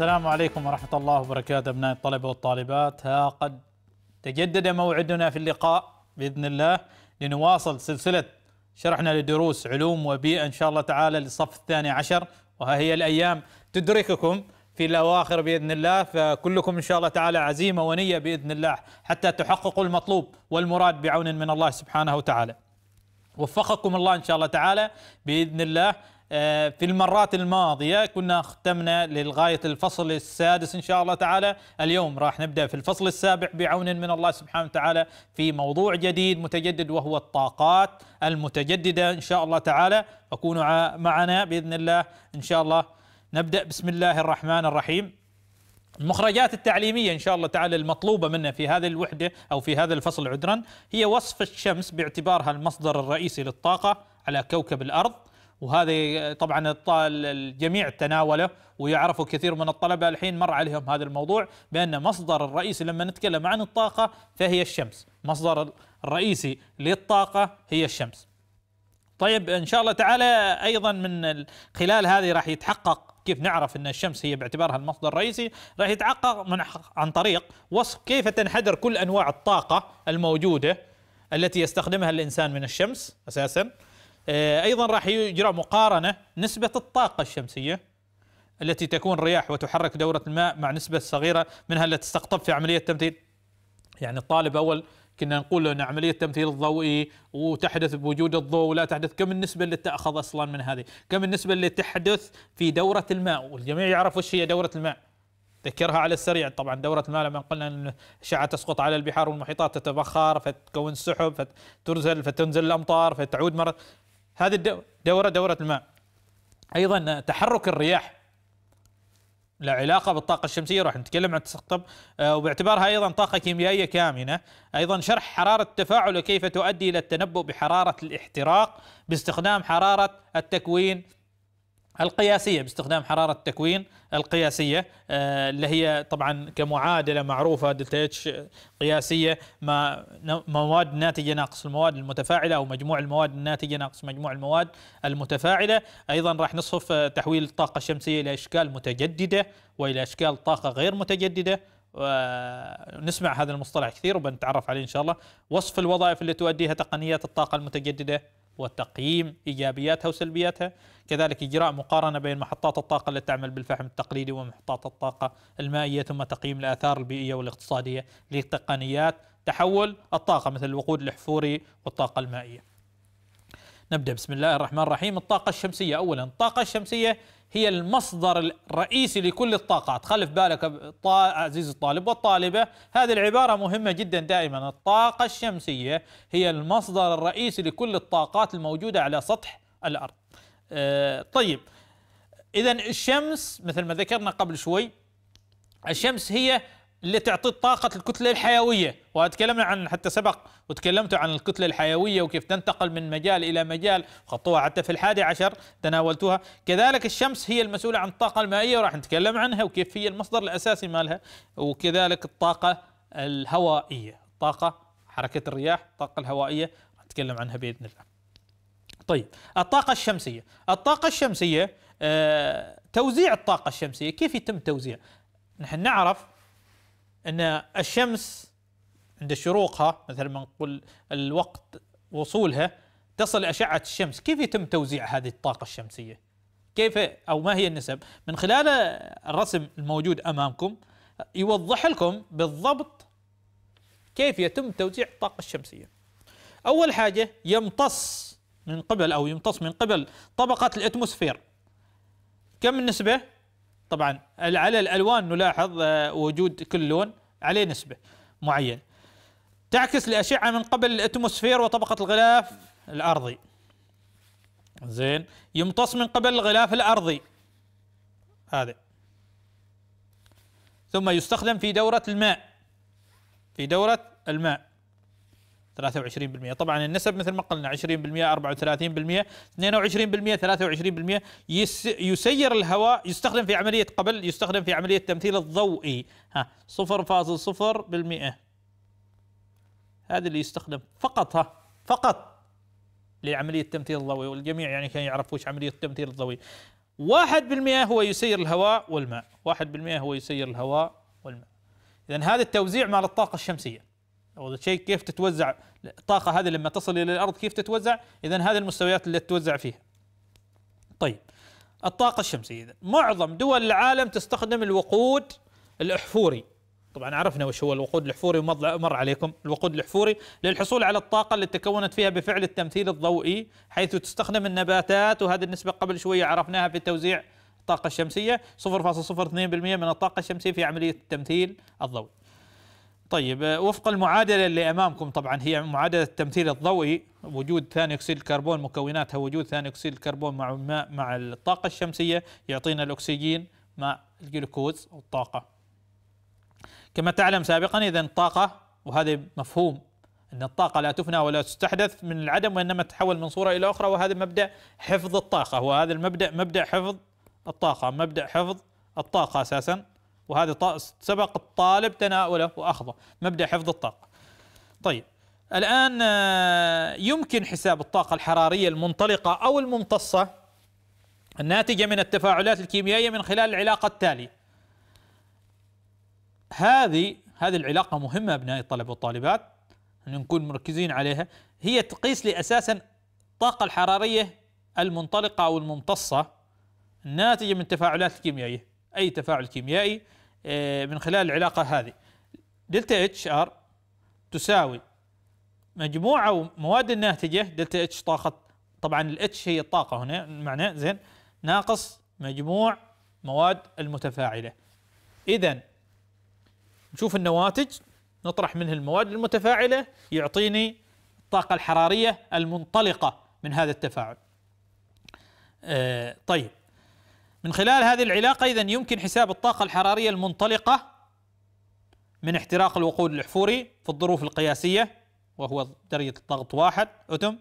السلام عليكم ورحمة الله وبركاته أبناء الطلبة والطالبات ها قد تجدد موعدنا في اللقاء بإذن الله لنواصل سلسلة شرحنا لدروس علوم وبيئة إن شاء الله تعالى للصف الثاني عشر وها هي الأيام تدرككم في الأواخر بإذن الله فكلكم إن شاء الله تعالى عزيمة ونية بإذن الله حتى تحققوا المطلوب والمراد بعون من الله سبحانه وتعالى وفقكم الله إن شاء الله تعالى بإذن الله آه، في المرات الماضية كنا ختمنا للغاية الفصل السادس إن شاء الله تعالى اليوم راح نبدأ في الفصل السابع بعون من الله سبحانه وتعالى في موضوع جديد متجدد وهو الطاقات المتجددة إن شاء الله تعالى فكونوا معنا بإذن الله إن شاء الله نبدأ بسم الله الرحمن الرحيم المخرجات التعليمية إن شاء الله تعالى المطلوبة منا في هذه الوحدة أو في هذا الفصل عذرا هي وصف الشمس باعتبارها المصدر الرئيسي للطاقة على كوكب الأرض وهذه طبعا الجميع تناوله ويعرفه كثير من الطلبه الحين مر عليهم هذا الموضوع بان مصدر الرئيسي لما نتكلم عن الطاقه فهي الشمس، مصدر الرئيسي للطاقه هي الشمس. طيب ان شاء الله تعالى ايضا من خلال هذه راح يتحقق كيف نعرف ان الشمس هي باعتبارها المصدر الرئيسي راح يتحقق من عن طريق وصف كيف تنحدر كل انواع الطاقه الموجوده التي يستخدمها الانسان من الشمس اساسا آه، ايضا راح يجرى مقارنه نسبه الطاقه الشمسيه التي تكون رياح وتحرك دوره الماء مع نسبه صغيره منها التي تستقطب في عمليه التمثيل يعني الطالب اول كنا نقول له ان عمليه التمثيل الضوئي وتحدث بوجود الضوء ولا تحدث كم النسبه اللي تاخذ اصلا من هذه كم النسبه اللي تحدث في دوره الماء والجميع يعرف وش هي دوره الماء ذكرها على السريع طبعا دورة الماء لما قلنا أن الأشعة تسقط على البحار والمحيطات تتبخر فتكون سحب فترزل فتنزل الأمطار فتعود مرة هذه الدورة دورة الماء أيضا آه، تحرك الرياح له علاقة بالطاقة الشمسية راح نتكلم عن تسقطب آه، وباعتبارها أيضا طاقة كيميائية كامنة أيضا شرح حرارة التفاعل وكيف تؤدي إلى التنبؤ بحرارة الاحتراق باستخدام حرارة التكوين القياسية باستخدام حرارة التكوين القياسية آه، اللي هي طبعا كمعادلة معروفة دلتا اتش قياسية ما مواد ناتجة ناقص المواد المتفاعلة أو مجموع المواد الناتجة ناقص مجموع المواد المتفاعلة أيضا راح نصف آه، تحويل الطاقة الشمسية إلى أشكال متجددة وإلى أشكال طاقة غير متجددة ونسمع هذا المصطلح كثير وبنتعرف عليه إن شاء الله وصف الوظائف اللي تؤديها تقنيات الطاقة المتجددة وتقييم إيجابياتها وسلبياتها كذلك إجراء مقارنة بين محطات الطاقة التي تعمل بالفحم التقليدي ومحطات الطاقة المائية ثم تقييم الآثار البيئية والاقتصادية لتقنيات تحول الطاقة مثل الوقود الأحفوري والطاقة المائية نبدأ بسم الله الرحمن الرحيم الطاقة الشمسية أولا الطاقة الشمسية هي المصدر الرئيسي لكل الطاقات خلف بالك عزيزي الطالب والطالبة هذه العبارة مهمة جدا دائما الطاقة الشمسية هي المصدر الرئيسي لكل الطاقات الموجودة على سطح الأرض آه، طيب إذا الشمس مثل ما ذكرنا قبل شوي الشمس هي اللي تعطي طاقة الكتلة الحيوية وتكلمنا عن حتى سبق وتكلمت عن الكتلة الحيوية وكيف تنتقل من مجال إلى مجال خطوها حتى في الحادي عشر تناولتوها كذلك الشمس هي المسؤولة عن الطاقة المائية وراح نتكلم عنها وكيف هي المصدر الأساسي مالها وكذلك الطاقة الهوائية الطاقة حركة الرياح الطاقة الهوائية راح نتكلم عنها بإذن الله طيب الطاقة الشمسية الطاقة الشمسية آه توزيع الطاقة الشمسية كيف يتم توزيع نحن نعرف ان الشمس عند شروقها مثلا ما نقول الوقت وصولها تصل اشعه الشمس، كيف يتم توزيع هذه الطاقه الشمسيه؟ كيف او ما هي النسب؟ من خلال الرسم الموجود امامكم يوضح لكم بالضبط كيف يتم توزيع الطاقه الشمسيه. اول حاجه يمتص من قبل او يمتص من قبل طبقه الاتموسفير كم النسبه؟ طبعا على الالوان نلاحظ آه، وجود كل لون عليه نسبه معينه تعكس الاشعه من قبل الاتموسفير وطبقه الغلاف الارضي زين يمتص من قبل الغلاف الارضي هذا ثم يستخدم في دوره الماء في دوره الماء 23% طبعا النسب مثل ما قلنا 20% 34% 22% 23% يس يسير الهواء يستخدم في عملية قبل يستخدم في عملية التمثيل الضوئي ها 0.0% هذا اللي يستخدم فقط ها فقط لعملية التمثيل الضوئي والجميع يعني كان يعرف وش عملية التمثيل الضوئي 1% هو يسير الهواء والماء 1% هو يسير الهواء والماء إذا هذا التوزيع مال الطاقة الشمسية او شيء كيف تتوزع الطاقه هذه لما تصل الى الارض كيف تتوزع اذا هذه المستويات اللي تتوزع فيها طيب الطاقه الشمسيه اذا معظم دول العالم تستخدم الوقود الاحفوري طبعا عرفنا وش هو الوقود الاحفوري ومر عليكم الوقود الاحفوري للحصول على الطاقه اللي تكونت فيها بفعل التمثيل الضوئي حيث تستخدم النباتات وهذه النسبه قبل شويه عرفناها في توزيع الطاقه الشمسيه 0.02% من الطاقه الشمسيه في عمليه التمثيل الضوئي طيب آه، وفق المعادله اللي امامكم طبعا هي معادله التمثيل الضوئي وجود ثاني اكسيد الكربون مكوناتها وجود ثاني اكسيد الكربون مع الماء مع الطاقه الشمسيه يعطينا الاكسجين مع الجلوكوز والطاقه. كما تعلم سابقا اذا الطاقه وهذا مفهوم ان الطاقه لا تفنى ولا تستحدث من العدم وانما تتحول من صوره الى اخرى وهذا مبدا حفظ الطاقه وهذا المبدا مبدا حفظ الطاقه مبدا حفظ الطاقه اساسا وهذا سبق الطالب تناوله واخذه مبدا حفظ الطاقه طيب الان آه، يمكن حساب الطاقه الحراريه المنطلقه او الممتصه الناتجه من التفاعلات الكيميائيه من خلال العلاقه التاليه هذه هذه العلاقه مهمه ابنائي الطلبه والطالبات ان نكون مركزين عليها هي تقيس لي اساسا الطاقه الحراريه المنطلقه او الممتصه الناتجه من التفاعلات الكيميائيه اي تفاعل كيميائي آه، من خلال العلاقه هذه دلتا اتش ار تساوي مجموعه مواد الناتجه دلتا اتش طاقه طبعا الاتش هي الطاقه هنا معناه زين ناقص مجموع مواد المتفاعله اذا نشوف النواتج نطرح منه المواد المتفاعله يعطيني الطاقه الحراريه المنطلقه من هذا التفاعل آه طيب من خلال هذه العلاقة إذا يمكن حساب الطاقة الحرارية المنطلقة من احتراق الوقود الأحفوري في الظروف القياسية وهو درجة الضغط واحد أتم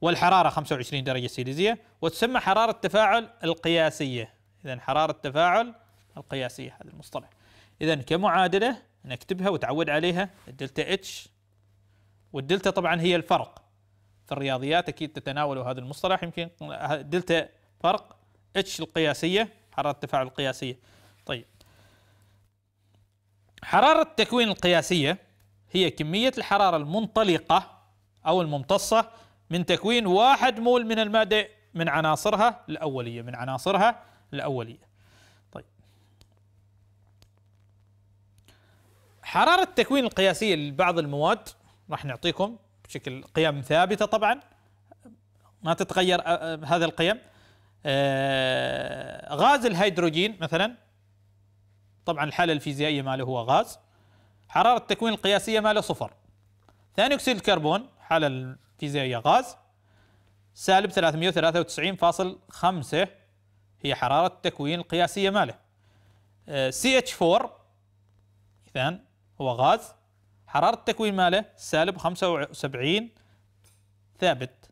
والحرارة 25 درجة سيليزية وتسمى حرارة التفاعل القياسية إذا حرارة التفاعل القياسية هذا المصطلح إذا كمعادلة نكتبها وتعود عليها الدلتا اتش والدلتا طبعا هي الفرق في الرياضيات أكيد تتناولوا هذا المصطلح يمكن دلتا فرق اتش القياسيه حراره التفاعل القياسيه طيب حراره التكوين القياسيه هي كميه الحراره المنطلقه او الممتصه من تكوين واحد مول من الماده من عناصرها الاوليه من عناصرها الاوليه طيب. حرارة التكوين القياسية لبعض المواد راح نعطيكم بشكل قيم ثابتة طبعا ما تتغير آه، آه، هذا القيم آه، غاز الهيدروجين مثلا طبعا الحالة الفيزيائية ماله هو غاز حرارة التكوين القياسية ماله صفر ثاني أكسيد الكربون حالة الفيزيائية غاز سالب 393.5 هي حرارة التكوين القياسية ماله CH4 آه، إذن هو غاز حرارة التكوين ماله سالب 75 ثابت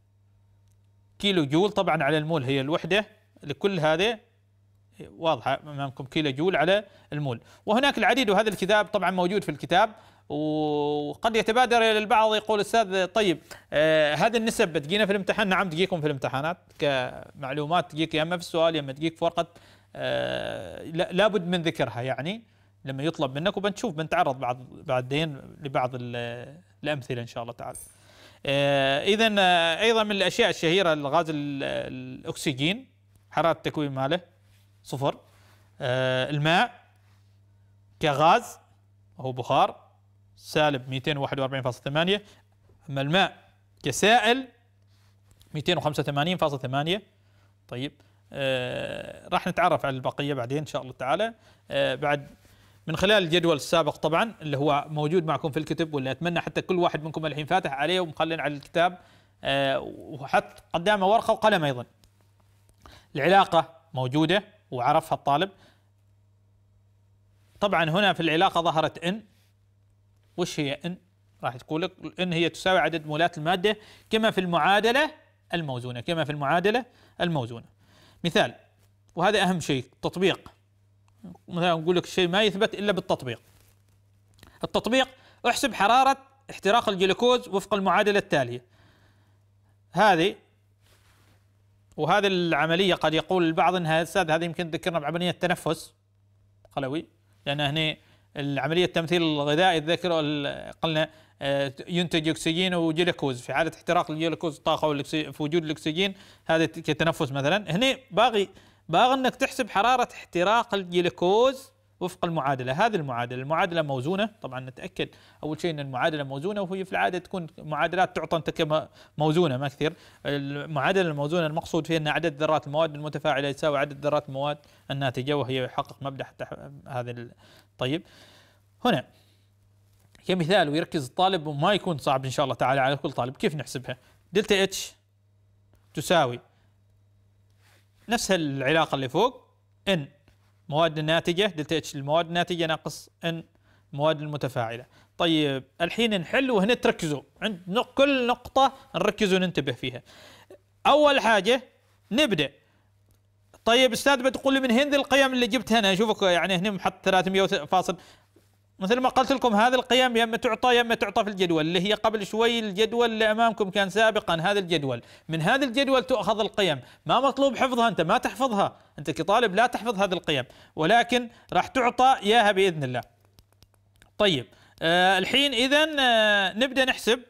كيلو جول طبعا على المول هي الوحدة لكل هذه واضحة أمامكم كيلو جول على المول وهناك العديد وهذا الكتاب طبعا موجود في الكتاب وقد يتبادر الى البعض يقول استاذ طيب آه هذه النسب بتجينا في الامتحان نعم تجيكم في الامتحانات كمعلومات تجيك يا اما في السؤال يا اما تجيك في ورقه آه لابد من ذكرها يعني لما يطلب منك وبنشوف بنتعرض بعد بعدين لبعض الامثله ان شاء الله تعالى آه، اذا آه، ايضا من الاشياء الشهيره الغاز الاكسجين حراره التكوين ماله صفر آه، الماء كغاز هو بخار سالب 241.8 اما الماء كسائل 285.8 طيب راح نتعرف على البقيه بعدين ان شاء الله تعالى بعد من خلال الجدول السابق طبعا اللي هو موجود معكم في الكتب واللي اتمنى حتى كل واحد منكم الحين فاتح عليه ومخلن على الكتاب آه، وحط قدامه ورقه وقلم ايضا. العلاقه موجوده وعرفها الطالب. طبعا هنا في العلاقه ظهرت ان وش هي ان؟ راح تقول لك ان هي تساوي عدد مولات الماده كما في المعادله الموزونه كما في المعادله الموزونه. مثال وهذا اهم شيء تطبيق مثلا نقول لك الشيء ما يثبت الا بالتطبيق التطبيق احسب حراره احتراق الجلوكوز وفق المعادله التاليه هذه وهذه العمليه قد يقول البعض انها استاذ هذه يمكن تذكرنا بعمليه التنفس قلوي لان هنا العمليه التمثيل الغذائي تذكر قلنا آه، ينتج اكسجين وجلوكوز في حاله احتراق الجلوكوز طاقه في وجود الاكسجين هذا كتنفس مثلا هنا باقي باغ انك تحسب حراره احتراق الجلوكوز وفق المعادله هذه المعادله المعادله موزونه طبعا نتاكد اول شيء ان المعادله موزونه وهي في العاده تكون معادلات تعطى انت موزونه ما كثير المعادله الموزونه المقصود فيها ان عدد ذرات المواد المتفاعله يساوي عدد ذرات المواد الناتجه وهي يحقق مبدا حتى هذا طيب هنا كمثال ويركز الطالب وما يكون صعب ان شاء الله تعالى على كل طالب كيف نحسبها دلتا اتش تساوي نفس العلاقه اللي فوق ان مواد الناتجه دلتا اتش المواد الناتجه ناقص ان المواد المتفاعله طيب الحين نحل وهنا تركزوا عند كل نقطه نركز وننتبه فيها اول حاجه نبدا طيب استاذ بتقول لي من هند القيم اللي جبتها انا اشوفك يعني هنا محط 300 فاصل مثل ما قلت لكم هذه القيم يا اما تعطى يا اما تعطى في الجدول اللي هي قبل شوي الجدول اللي امامكم كان سابقا هذا الجدول من هذا الجدول تؤخذ القيم ما مطلوب حفظها انت ما تحفظها انت كطالب لا تحفظ هذه القيم ولكن راح تعطى اياها باذن الله طيب آه الحين اذا آه نبدا نحسب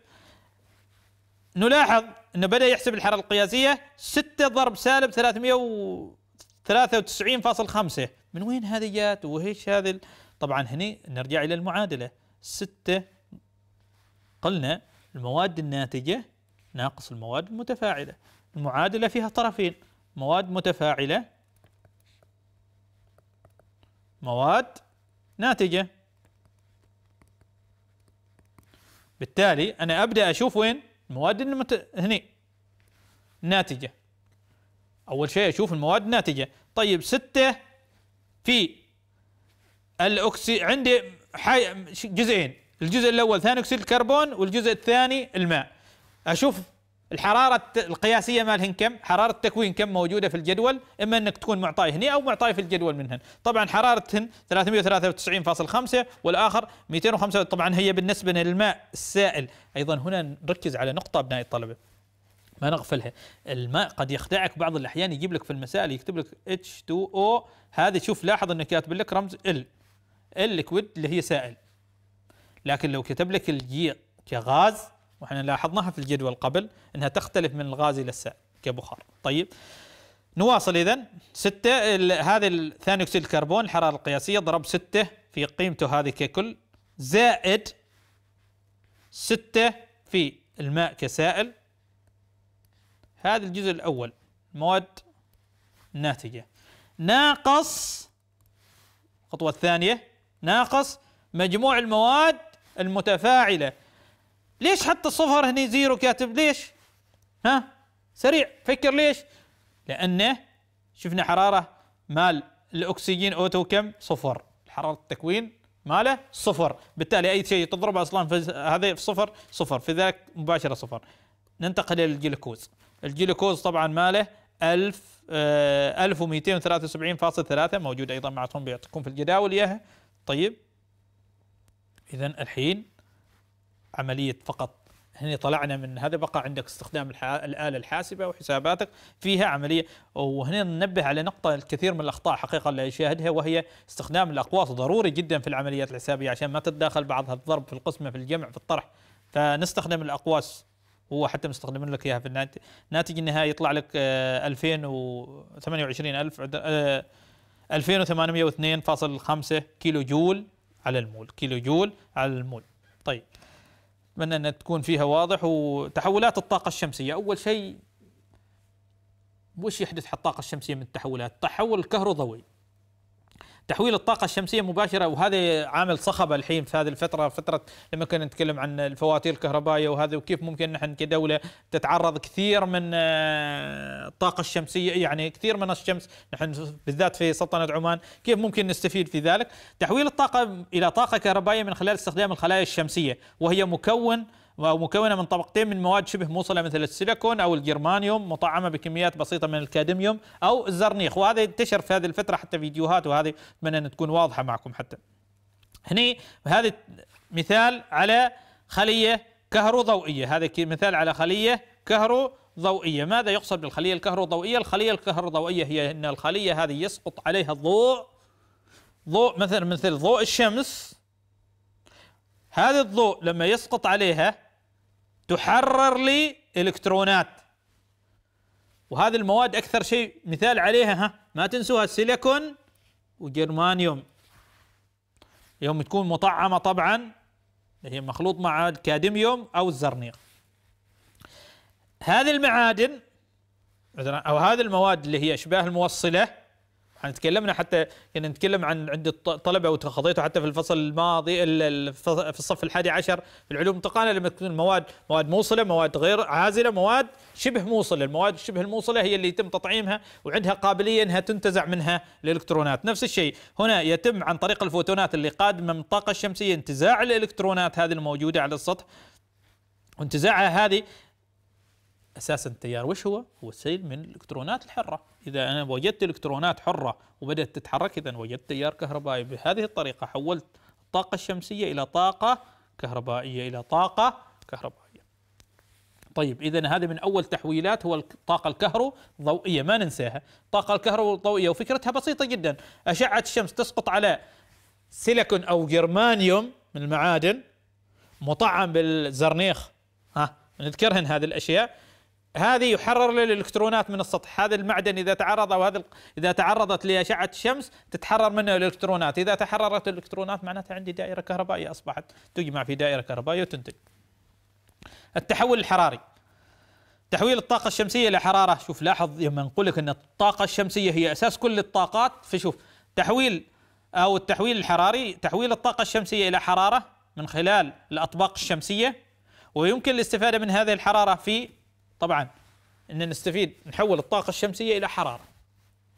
نلاحظ انه بدا يحسب الحراره القياسيه 6 ضرب سالب 393.5 من وين هذه جات وايش هذه طبعا هنا نرجع إلى المعادلة سته قلنا المواد الناتجة ناقص المواد المتفاعلة المعادلة فيها طرفين مواد متفاعلة مواد ناتجة بالتالي أنا أبدأ أشوف وين المواد المت... هني ناتجة أول شيء أشوف المواد الناتجة طيب ستة في الاكسي عندي حي... جزئين الجزء الاول ثاني اكسيد الكربون والجزء الثاني الماء اشوف الحرارة القياسية مالهن كم؟ حرارة التكوين كم موجودة في الجدول؟ إما أنك تكون معطاي هنا أو معطاي في الجدول منهن. طبعا حرارتهن 393.5 والآخر 205 طبعا هي بالنسبة للماء السائل. أيضا هنا نركز على نقطة أبنائي الطلبة. ما نغفلها الماء قد يخدعك بعض الأحيان يجيب لك في المسائل يكتب لك H2O هذه شوف لاحظ أنه كاتب لك رمز L الليكويد اللي هي سائل لكن لو كتب لك الجي كغاز واحنا لاحظناها في الجدول قبل انها تختلف من الغاز الى السائل كبخار طيب نواصل اذا 6 هذا ثاني اكسيد الكربون الحراره القياسيه ضرب 6 في قيمته هذه ككل زائد 6 في الماء كسائل هذا الجزء الاول مواد ناتجه ناقص الخطوه الثانيه ناقص مجموع المواد المتفاعلة ليش حتى الصفر هنا زيرو كاتب ليش ها سريع فكر ليش لأنه شفنا حرارة مال الأكسجين أوتو كم صفر حرارة التكوين ماله صفر بالتالي أي شيء تضربه أصلا في هذا في صفر صفر في ذاك مباشرة صفر ننتقل إلى الجلوكوز الجلوكوز طبعا ماله 1000 1273.3 آه، موجود ايضا معكم بيعطيكم في الجداول اياها طيب إذا الحين عملية فقط هنا طلعنا من هذا بقى عندك استخدام الآلة الحاسبة وحساباتك فيها عملية وهنا ننبه على نقطة الكثير من الأخطاء حقيقة اللي يشاهدها وهي استخدام الأقواس ضروري جدا في العمليات الحسابية عشان ما تتداخل بعضها الضرب في القسمة في الجمع في الطرح فنستخدم الأقواس هو حتى مستخدمين لك اياها في الناتج النهائي يطلع لك 2028000 آه، 2802.5 كيلو جول على المول كيلو جول على المول طيب أتمنى أن تكون فيها واضح وتحولات الطاقة الشمسية أول شيء وش يحدث على الطاقة الشمسية من التحولات؟ تحول كهروضوي تحويل الطاقه الشمسيه مباشره وهذا عامل صخب الحين في هذه الفتره فتره لما كنا نتكلم عن الفواتير الكهربائيه وهذا وكيف ممكن نحن كدوله تتعرض كثير من آه، الطاقه الشمسيه يعني كثير من الشمس نحن بالذات في سلطنه عمان كيف ممكن نستفيد في ذلك تحويل الطاقه الى طاقه كهربائيه من خلال استخدام الخلايا الشمسيه وهي مكون ومكونة من طبقتين من مواد شبه موصلة مثل السيليكون أو الجرمانيوم مطعمة بكميات بسيطة من الكادميوم أو الزرنيخ وهذا انتشر في هذه الفترة حتى فيديوهات وهذه أتمنى أن تكون واضحة معكم حتى هني هذا مثال على خلية كهروضوئية هذا مثال على خلية كهرو ضوئية ماذا يقصد بالخلية الكهروضوئية الخلية الكهروضوئية هي أن الخلية هذه يسقط عليها الضوء ضوء مثل مثل ضوء الشمس هذا الضوء لما يسقط عليها تحرر لي الكترونات وهذه المواد اكثر شيء مثال عليها ها ما تنسوها السيليكون وجرمانيوم يوم تكون مطعمه طبعا هي مخلوط مع الكادميوم او الزرنيق هذه المعادن او هذه المواد اللي هي اشباه الموصله احنا تكلمنا حتى يعني نتكلم عن عند الطلبه وخطيته حتى في الفصل الماضي في الصف الحادي عشر في العلوم المتقنه لما تكون المواد مواد موصله مواد غير عازله مواد شبه موصله المواد شبه الموصله هي اللي يتم تطعيمها وعندها قابليه انها تنتزع منها الالكترونات نفس الشيء هنا يتم عن طريق الفوتونات اللي قادمه من الطاقه الشمسيه انتزاع الالكترونات هذه الموجوده على السطح وانتزاعها هذه اساسا التيار وش هو؟ هو سيل من الالكترونات الحره، اذا انا وجدت الكترونات حره وبدات تتحرك اذا وجدت تيار كهربائي بهذه الطريقه حولت الطاقه الشمسيه الى طاقه كهربائيه الى طاقه كهربائيه. طيب اذا هذا من اول تحويلات هو الطاقه الكهرو ضوئيه ما ننساها، الطاقه الكهرو وفكرتها بسيطه جدا، اشعه الشمس تسقط على سيليكون او جرمانيوم من المعادن مطعم بالزرنيخ ها نذكرهن هذه الاشياء هذه يحرر للالكترونات من السطح هذا المعدن اذا تعرض او هذا اذا تعرضت لاشعه الشمس تتحرر منه الالكترونات اذا تحررت الالكترونات معناتها عندي دائره كهربائيه اصبحت تجمع في دائره كهربائيه وتنتج التحول الحراري تحويل الطاقة الشمسية إلى حرارة، شوف لاحظ لما نقول لك أن الطاقة الشمسية هي أساس كل الطاقات، فشوف تحويل أو التحويل الحراري، تحويل الطاقة الشمسية إلى حرارة من خلال الأطباق الشمسية، ويمكن الاستفادة من هذه الحرارة في طبعا ان نستفيد نحول الطاقه الشمسيه الى حراره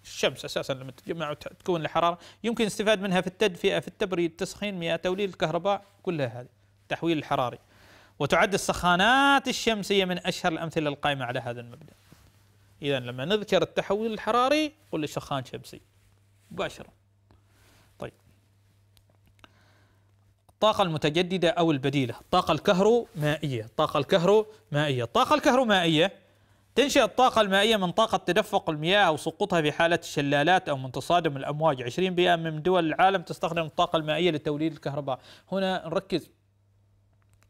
الشمس اساسا لما تجمع وتكون الحراره يمكن الاستفاده منها في التدفئه في التبريد التسخين مياه توليد الكهرباء كلها هذه التحويل الحراري وتعد السخانات الشمسيه من اشهر الامثله القائمه على هذا المبدا اذا لما نذكر التحويل الحراري قل لي سخان شمسي مباشره الطاقة المتجددة أو البديلة الطاقة الكهرومائية الطاقة الكهرومائية الطاقة الكهرومائية تنشأ الطاقة المائية من طاقة تدفق المياه أو سقوطها في حالة الشلالات أو من تصادم الأمواج 20% من دول العالم تستخدم الطاقة المائية لتوليد الكهرباء هنا نركز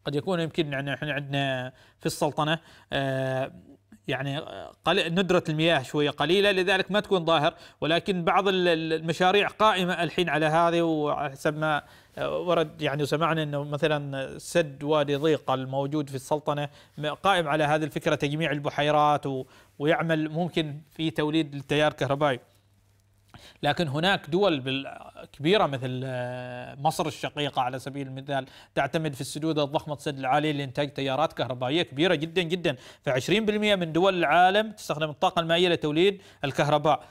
قد يكون يمكن يعني احنا عندنا في السلطنة آه يعني ندرة المياه شوية قليلة لذلك ما تكون ظاهر ولكن بعض المشاريع قائمة الحين على هذه وحسب ما ورد يعني سمعنا انه مثلا سد وادي ضيق الموجود في السلطنه قائم على هذه الفكره تجميع البحيرات ويعمل ممكن في توليد التيار الكهربائي لكن هناك دول كبيرة مثل آه، مصر الشقيقة على سبيل المثال تعتمد في السدود الضخمة السد العالي لإنتاج تيارات كهربائية كبيرة جدا جدا ف20% من دول العالم تستخدم الطاقة المائية لتوليد الكهرباء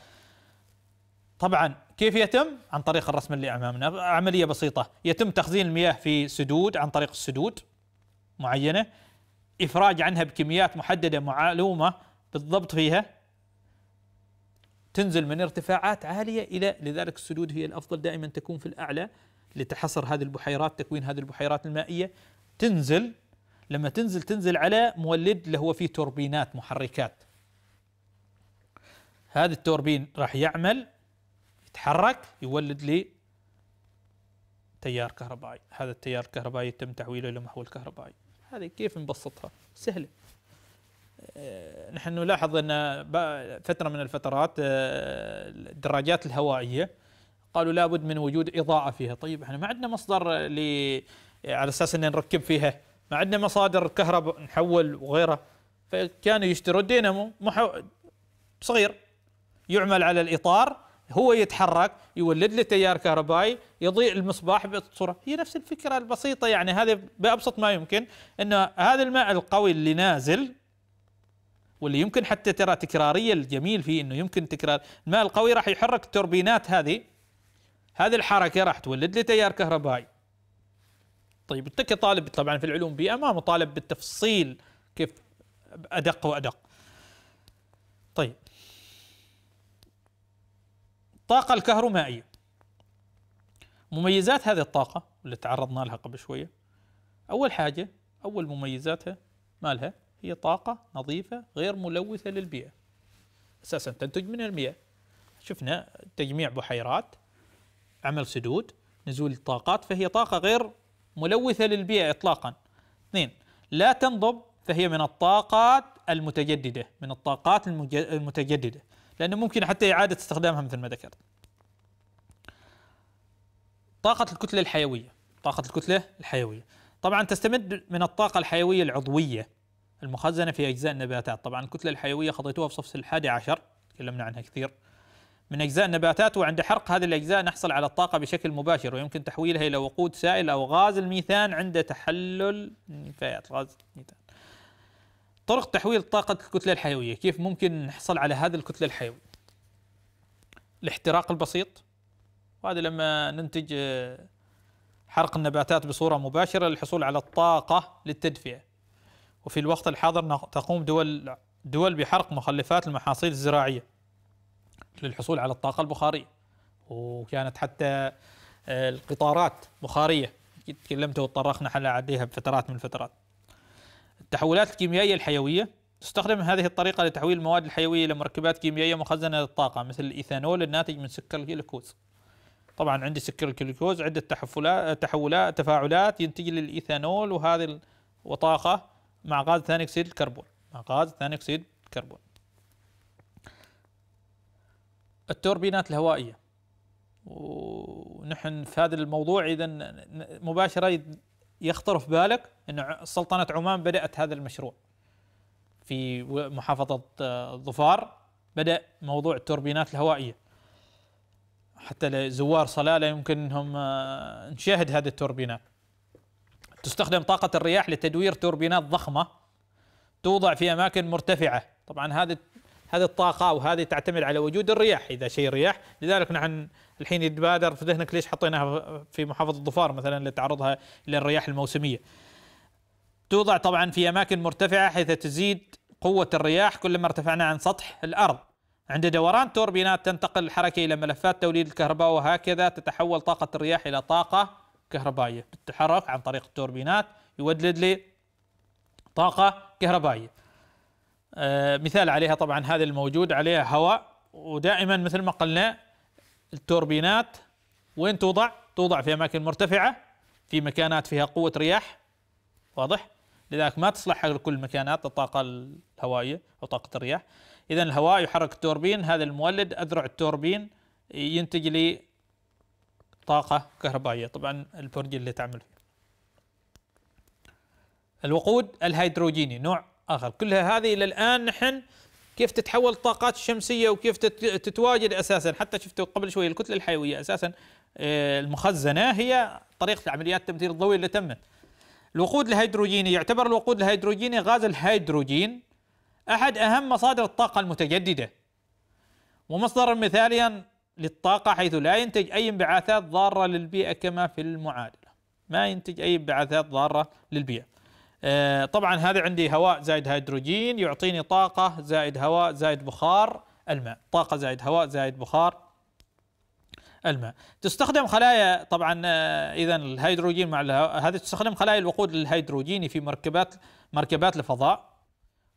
طبعا كيف يتم؟ عن طريق الرسم اللي امامنا، عمليه بسيطه، يتم تخزين المياه في سدود عن طريق السدود معينه، افراج عنها بكميات محدده معلومه بالضبط فيها تنزل من ارتفاعات عاليه الى لذلك السدود هي الافضل دائما تكون في الاعلى لتحصر هذه البحيرات، تكوين هذه البحيرات المائيه، تنزل لما تنزل تنزل على مولد اللي هو فيه توربينات محركات. هذا التوربين راح يعمل تحرك يولد لي تيار كهربائي هذا التيار الكهربائي يتم تحويله إلى محول كهربائي هذه كيف نبسطها سهلة آه، نحن نلاحظ أن فترة من الفترات آه، الدراجات الهوائية قالوا لابد من وجود إضاءة فيها طيب احنا ما عندنا مصدر ل على أساس أن نركب فيها ما عندنا مصادر كهرباء نحول وغيره فكانوا يشتروا دينامو محو... صغير يعمل على الإطار هو يتحرك يولد له تيار كهربائي يضيء المصباح بصوره هي نفس الفكره البسيطه يعني هذا بابسط ما يمكن انه هذا الماء القوي اللي نازل واللي يمكن حتى ترى تكراريه الجميل فيه انه يمكن تكرار الماء القوي راح يحرك التوربينات هذه هذه الحركه راح تولد له تيار كهربائي طيب انت كطالب طبعا في العلوم بيئه ما مطالب بالتفصيل كيف ادق وادق طيب الطاقة الكهرومائية مميزات هذه الطاقة اللي تعرضنا لها قبل شوية أول حاجة أول مميزاتها مالها هي طاقة نظيفة غير ملوثة للبيئة أساسا تنتج من المياه شفنا تجميع بحيرات عمل سدود نزول طاقات فهي طاقة غير ملوثة للبيئة إطلاقا اثنين لا تنضب فهي من الطاقات المتجددة من الطاقات المتجددة لأنه ممكن حتى إعادة استخدامها مثل ما ذكرت طاقة الكتلة الحيوية طاقة الكتلة الحيوية طبعا تستمد من الطاقة الحيوية العضوية المخزنة في أجزاء النباتات طبعا الكتلة الحيوية خضيتوها في صف الحادي عشر تكلمنا عنها كثير من أجزاء النباتات وعند حرق هذه الأجزاء نحصل على الطاقة بشكل مباشر ويمكن تحويلها إلى وقود سائل أو غاز الميثان عند تحلل نفايات غاز الميثان طرق تحويل طاقة الكتلة الحيوية كيف ممكن نحصل على هذه الكتلة الحيوية الاحتراق البسيط وهذا لما ننتج آه، حرق النباتات بصورة مباشرة للحصول على الطاقة للتدفئة وفي الوقت الحاضر تقوم دول دول بحرق مخلفات المحاصيل الزراعية للحصول على الطاقة البخارية وكانت حتى آه، القطارات بخارية تكلمت وتطرقنا على عديها بفترات من الفترات التحولات الكيميائية الحيوية تستخدم هذه الطريقة لتحويل المواد الحيوية إلى مركبات كيميائية مخزنة للطاقة مثل الإيثانول الناتج من سكر الجلوكوز طبعا عندي سكر الجلوكوز عدة تحولات تحولات تفاعلات ينتج لي الإيثانول وهذه وطاقة مع غاز ثاني أكسيد الكربون مع غاز ثاني أكسيد الكربون التوربينات الهوائية ونحن في هذا الموضوع إذا مباشرة يخطر في بالك أن سلطنة عمان بدأت هذا المشروع في محافظة آه، ظفار بدأ موضوع التوربينات الهوائية حتى لزوار صلالة يمكن أنهم آه، نشاهد هذه التوربينات تستخدم طاقة الرياح لتدوير توربينات ضخمة توضع في أماكن مرتفعة طبعا هذه هذه الطاقه أو هذه تعتمد على وجود الرياح اذا شيء رياح لذلك نحن الحين يتبادر في ذهنك ليش حطيناها في محافظه الظفار مثلا لتعرضها للرياح الموسميه توضع طبعا في اماكن مرتفعه حيث تزيد قوه الرياح كلما ارتفعنا عن سطح الارض عند دوران توربينات تنتقل الحركه الى ملفات توليد الكهرباء وهكذا تتحول طاقه الرياح الى طاقه كهربائيه بالتحرك عن طريق التوربينات يولد لي طاقه كهربائيه آه، مثال عليها طبعا هذا الموجود عليها هواء ودائما مثل ما قلنا التوربينات وين توضع؟ توضع في اماكن مرتفعه في مكانات فيها قوه رياح واضح؟ لذلك ما تصلح حق لكل مكانات الطاقه الهوائيه او طاقه الرياح اذا الهواء يحرك التوربين هذا المولد اذرع التوربين ينتج لي طاقه كهربائيه طبعا البرج اللي تعمل فيه الوقود الهيدروجيني نوع آخر كلها هذه إلى الآن نحن كيف تتحول الطاقات الشمسية وكيف تتواجد أساسا حتى شفتوا قبل شوي الكتلة الحيوية أساسا آه، المخزنة هي طريقة عمليات التمثيل الضوئي اللي تمت الوقود الهيدروجيني يعتبر الوقود الهيدروجيني غاز الهيدروجين أحد أهم مصادر الطاقة المتجددة ومصدرا مثاليا للطاقة حيث لا ينتج أي انبعاثات ضارة للبيئة كما في المعادلة ما ينتج أي انبعاثات ضارة للبيئة آه، طبعا هذا عندي هواء زائد هيدروجين يعطيني طاقة زائد هواء زائد بخار الماء طاقة زائد هواء زائد بخار الماء تستخدم خلايا طبعا آه، إذا الهيدروجين مع هذه تستخدم خلايا الوقود الهيدروجيني في مركبات مركبات الفضاء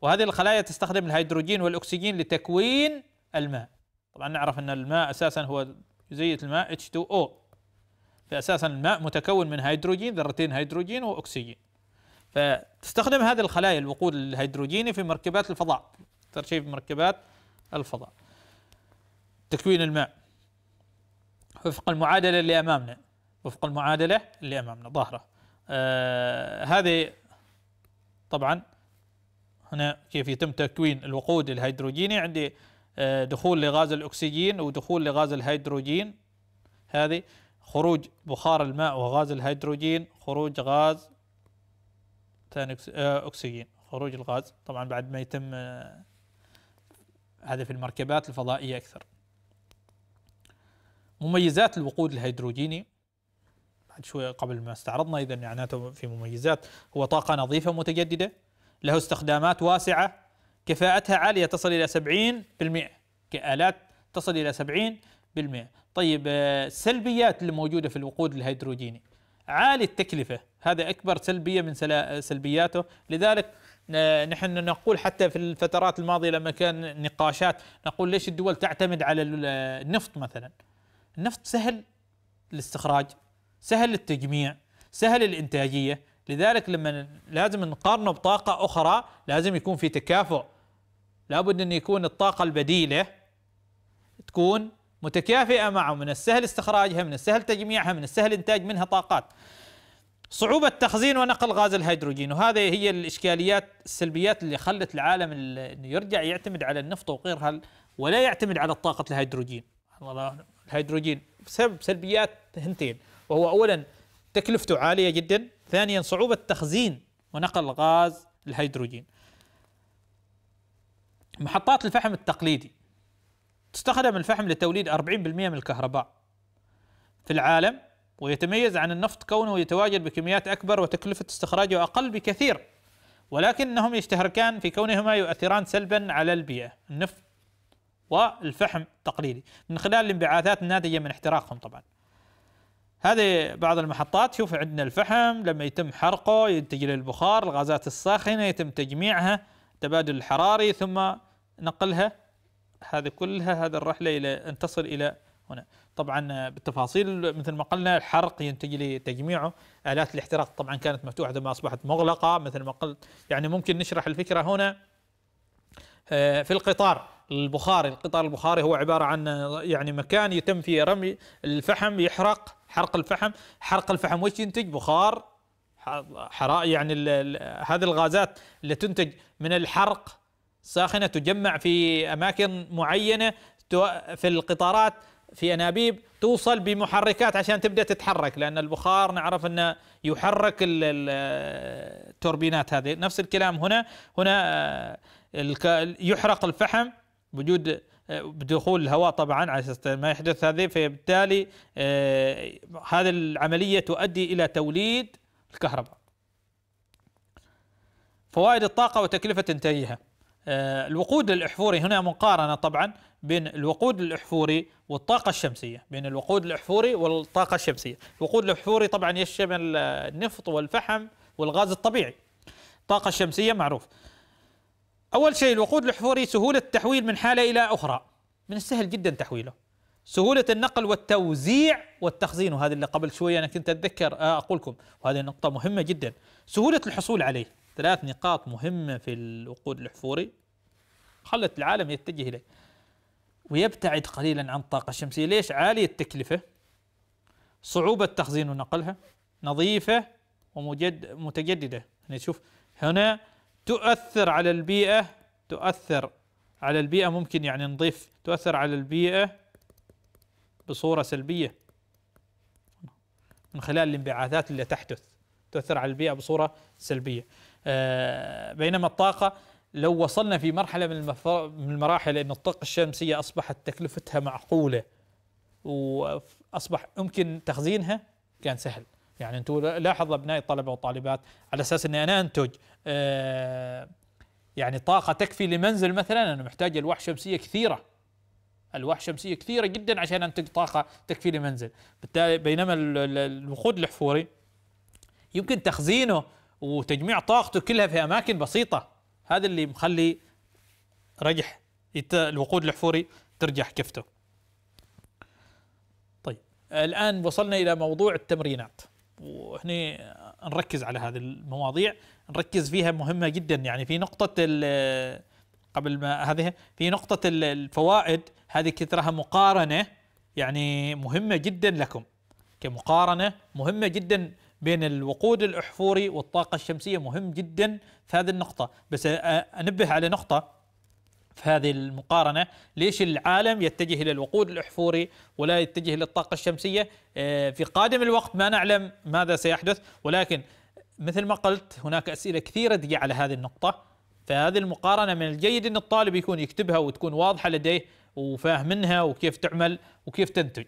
وهذه الخلايا تستخدم الهيدروجين والأكسجين لتكوين الماء طبعا نعرف أن الماء أساسا هو جزيئه الماء H2O فأساسا الماء متكون من هيدروجين ذرتين هيدروجين وأكسجين تستخدم هذه الخلايا الوقود الهيدروجيني في مركبات الفضاء ترشيف مركبات الفضاء تكوين الماء وفق المعادلة اللي أمامنا وفق المعادلة اللي أمامنا ظاهرة آه هذه طبعا هنا كيف يتم تكوين الوقود الهيدروجيني عندي آه دخول لغاز الأكسجين ودخول لغاز الهيدروجين هذه خروج بخار الماء وغاز الهيدروجين خروج غاز ثاني آه، اكسجين خروج الغاز طبعا بعد ما يتم هذا آه، في المركبات الفضائيه اكثر مميزات الوقود الهيدروجيني بعد شوي قبل ما استعرضنا اذا معناته في مميزات هو طاقه نظيفه متجدده له استخدامات واسعه كفاءتها عاليه تصل الى 70% كالات تصل الى 70% طيب آه، السلبيات اللي موجوده في الوقود الهيدروجيني عالي التكلفة هذا أكبر سلبية من سلبياته لذلك نحن نقول حتى في الفترات الماضية لما كان نقاشات نقول ليش الدول تعتمد على النفط مثلا النفط سهل الاستخراج سهل التجميع سهل الإنتاجية لذلك لما لازم نقارنه بطاقة أخرى لازم يكون في تكافؤ لابد أن يكون الطاقة البديلة تكون متكافئه معه من السهل استخراجها من السهل تجميعها من السهل انتاج منها طاقات صعوبة تخزين ونقل غاز الهيدروجين وهذه هي الإشكاليات السلبيات اللي خلت العالم أنه يرجع يعتمد على النفط وغيرها ولا يعتمد على طاقة الهيدروجين الهيدروجين بسبب سلبيات هنتين وهو أولا تكلفته عالية جدا ثانيا صعوبة تخزين ونقل غاز الهيدروجين محطات الفحم التقليدي تستخدم الفحم لتوليد 40% من الكهرباء في العالم ويتميز عن النفط كونه يتواجد بكميات أكبر وتكلفة استخراجه أقل بكثير ولكنهم يشتهركان في كونهما يؤثران سلبا على البيئة النفط والفحم التقليدي من خلال الانبعاثات الناتجة من احتراقهم طبعا هذه بعض المحطات شوف عندنا الفحم لما يتم حرقه ينتج البخار الغازات الساخنة يتم تجميعها تبادل الحراري ثم نقلها هذه كلها هذا الرحلة إلى أن تصل إلى هنا طبعا بالتفاصيل مثل ما قلنا الحرق ينتج لي تجميعه آلات الاحتراق طبعا كانت مفتوحة ثم أصبحت مغلقة مثل ما قلت يعني ممكن نشرح الفكرة هنا آه، في القطار البخاري القطار البخاري هو عبارة عن يعني مكان يتم فيه رمي الفحم يحرق حرق الفحم حرق الفحم وش ينتج بخار حرائق يعني هذه الغازات اللي تنتج من الحرق ساخنة تجمع في أماكن معينة في القطارات في أنابيب توصل بمحركات عشان تبدأ تتحرك لأن البخار نعرف أنه يحرك التوربينات هذه نفس الكلام هنا هنا آه، يحرق الفحم بوجود آه، بدخول الهواء طبعا على اساس ما يحدث هذه فبالتالي آه، هذه العمليه تؤدي الى توليد الكهرباء. فوائد الطاقه وتكلفه انتاجها آه، الوقود الأحفوري هنا مقارنة طبعا بين الوقود الأحفوري والطاقة الشمسية بين الوقود الأحفوري والطاقة الشمسية الوقود الأحفوري طبعا يشمل آه، النفط والفحم والغاز الطبيعي الطاقة الشمسية معروف أول شيء الوقود الأحفوري سهولة التحويل من حالة إلى أخرى من السهل جدا تحويله سهولة النقل والتوزيع والتخزين وهذا اللي قبل شوية أنا كنت أتذكر آه، أقولكم وهذه نقطة مهمة جدا سهولة الحصول عليه ثلاث نقاط مهمة في الوقود الأحفوري خلت العالم يتجه إليه ويبتعد قليلا عن الطاقة الشمسية ليش عالية التكلفة صعوبة تخزين ونقلها نظيفة ومتجددة يعني شوف هنا تؤثر على البيئة تؤثر على البيئة ممكن يعني نضيف تؤثر على البيئة بصورة سلبية من خلال الانبعاثات اللي تحدث تؤثر على البيئة بصورة سلبية آه، بينما الطاقة لو وصلنا في مرحلة من, من المراحل أن الطاقة الشمسية أصبحت تكلفتها معقولة وأصبح يمكن تخزينها كان سهل يعني أنتم لاحظوا أبنائي الطلبة والطالبات على أساس أني أنا أنتج آه، يعني طاقة تكفي لمنزل مثلا أنا محتاج ألواح شمسية كثيرة ألواح شمسية كثيرة جدا عشان أنتج طاقة تكفي لمنزل بالتالي بينما الوقود الأحفوري يمكن تخزينه وتجميع طاقته كلها في اماكن بسيطه هذا اللي مخلي رجح الوقود الاحفوري ترجح كفته طيب الان وصلنا الى موضوع التمرينات وهنا نركز على هذه المواضيع نركز فيها مهمه جدا يعني في نقطه قبل ما هذه في نقطه الفوائد هذه كثرها مقارنه يعني مهمه جدا لكم كمقارنه مهمه جدا بين الوقود الاحفوري والطاقه الشمسيه مهم جدا في هذه النقطه بس انبه على نقطه في هذه المقارنه ليش العالم يتجه الى الوقود الاحفوري ولا يتجه الى الطاقه الشمسيه في قادم الوقت ما نعلم ماذا سيحدث ولكن مثل ما قلت هناك اسئله كثيره تجي على هذه النقطه فهذه المقارنه من الجيد ان الطالب يكون يكتبها وتكون واضحه لديه وفاهمنها وكيف تعمل وكيف تنتج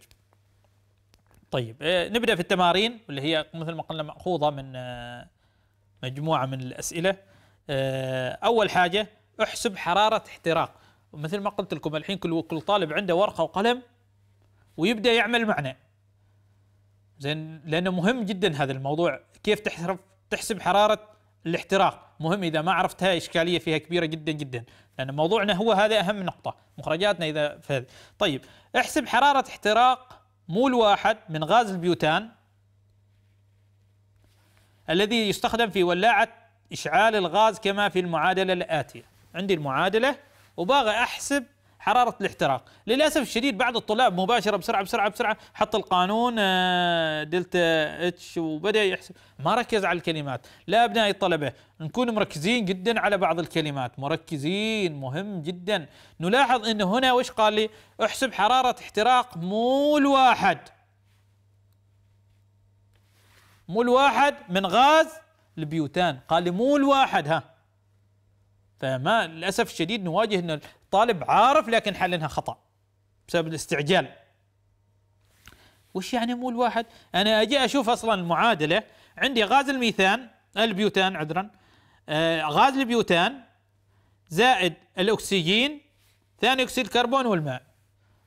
طيب آه، نبدا في التمارين واللي هي مثل ما قلنا ماخوذه من آه، مجموعه من الاسئله آه، اول حاجه احسب حراره احتراق مثل ما قلت لكم الحين كل كل طالب عنده ورقه وقلم ويبدا يعمل معنا زين لانه مهم جدا هذا الموضوع كيف تحسب تحسب حراره الاحتراق مهم اذا ما عرفتها اشكاليه فيها كبيره جدا جدا لان موضوعنا هو هذا اهم نقطه مخرجاتنا اذا في طيب احسب حراره احتراق مول واحد من غاز البيوتان الذي يستخدم في ولاعة إشعال الغاز كما في المعادلة الآتية عندي المعادلة وباغي أحسب حراره الاحتراق للاسف الشديد بعض الطلاب مباشره بسرعه بسرعه بسرعه حط القانون آه، دلتا اتش وبدا يحسب ما ركز على الكلمات لا ابنائي الطلبه نكون مركزين جدا على بعض الكلمات مركزين مهم جدا نلاحظ انه هنا وش قال لي احسب حراره احتراق مو الواحد مو الواحد من غاز البيوتان قال لي مو الواحد ها فما للاسف الشديد نواجه ان الطالب عارف لكن حل انها خطا بسبب الاستعجال وش يعني مو الواحد انا اجي اشوف اصلا المعادله عندي غاز الميثان البيوتان عذرا آه، غاز البيوتان زائد الاكسجين ثاني اكسيد الكربون والماء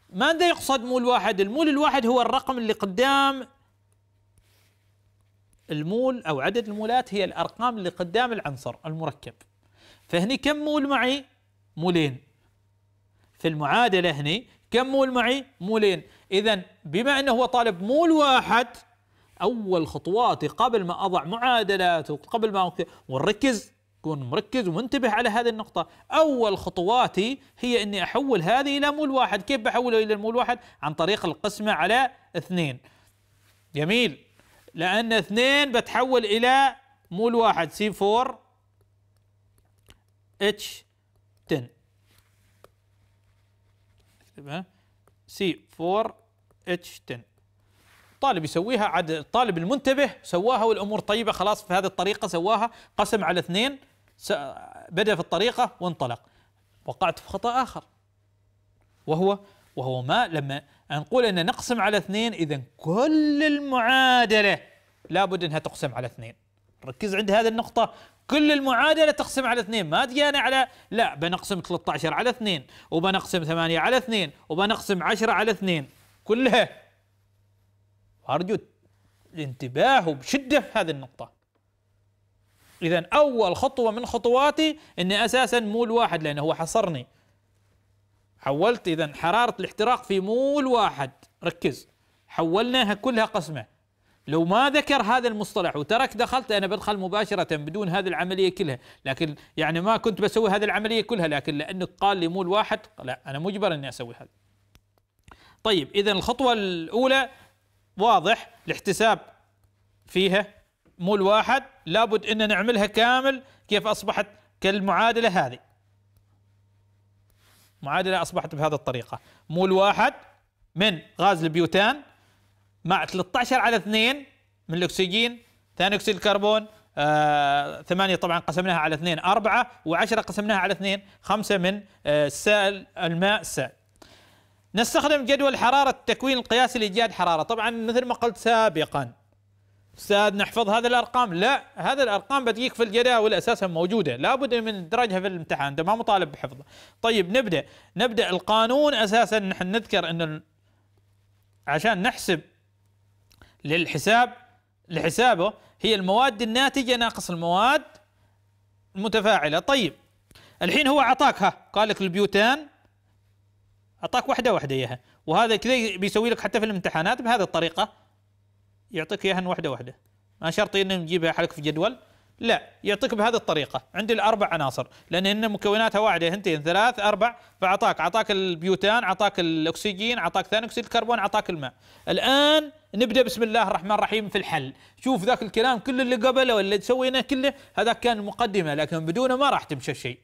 ما يقصد مول واحد المول الواحد هو الرقم اللي قدام المول او عدد المولات هي الارقام اللي قدام العنصر المركب فهني كم مول معي مولين في المعادلة هنا كم مول معي مولين إذا بما أنه هو طالب مول واحد أول خطواتي قبل ما أضع معادلات وقبل ما ونركز كون مركز ومنتبه على هذه النقطة أول خطواتي هي أني أحول هذه إلى مول واحد كيف بحوله إلى مول واحد عن طريق القسمة على اثنين جميل لأن اثنين بتحول إلى مول واحد سي 4 اتش 10 اكتبها سي 4 اتش 10 طالب يسويها عاد الطالب المنتبه سواها والامور طيبه خلاص في هذه الطريقه سواها قسم على اثنين بدا في الطريقه وانطلق وقعت في خطا اخر وهو وهو ما لما نقول ان نقسم على اثنين اذا كل المعادله لابد انها تقسم على اثنين ركز عند هذه النقطه كل المعادله تقسم على اثنين ما تجي انا على لا بنقسم 13 على اثنين وبنقسم 8 على اثنين وبنقسم 10 على اثنين كلها ارجو الانتباه بشده في هذه النقطه اذا اول خطوه من خطواتي اني اساسا مول واحد لانه هو حصرني حولت اذا حراره الاحتراق في مول واحد ركز حولناها كلها قسمه لو ما ذكر هذا المصطلح وترك دخلت انا بدخل مباشره بدون هذه العمليه كلها، لكن يعني ما كنت بسوي هذه العمليه كلها لكن لانك قال لي مو الواحد لا انا مجبر اني اسوي هذا. طيب اذا الخطوه الاولى واضح الاحتساب فيها مو الواحد لابد ان نعملها كامل كيف اصبحت كالمعادله هذه. معادله اصبحت بهذه الطريقه، مو الواحد من غاز البيوتان مع 13 على 2 من الاكسجين ثاني اكسيد الكربون آه ثمانية طبعا قسمناها على اثنين أربعة وعشرة قسمناها على اثنين خمسة من آه السائل الماء السائل نستخدم جدول حرارة التكوين القياسي لإيجاد حرارة طبعا مثل ما قلت سابقا استاذ نحفظ هذه الارقام لا هذه الارقام بتجيك في الجداول اساسا موجوده لابد من درجها في الامتحان انت ما مطالب بحفظها طيب نبدا نبدا القانون اساسا نحن نذكر انه عشان نحسب للحساب لحسابه هي المواد الناتجة ناقص المواد المتفاعلة طيب الحين هو أعطاك ها قال لك البيوتان أعطاك واحدة واحدة إياها وهذا كذا بيسوي لك حتى في الامتحانات بهذه الطريقة يعطيك إياها واحدة واحدة ما شرط إنه نجيبها حلك في جدول لا يعطيك بهذه الطريقة عند الأربع عناصر لأن مكوناتها واحدة هنتين ثلاث أربع فأعطاك أعطاك البيوتان أعطاك الأكسجين أعطاك ثاني أكسيد الكربون أعطاك الماء الآن نبدا بسم الله الرحمن الرحيم في الحل شوف ذاك الكلام كل اللي قبله واللي سويناه كله هذا كان مقدمه لكن بدونه ما راح تمشي الشيء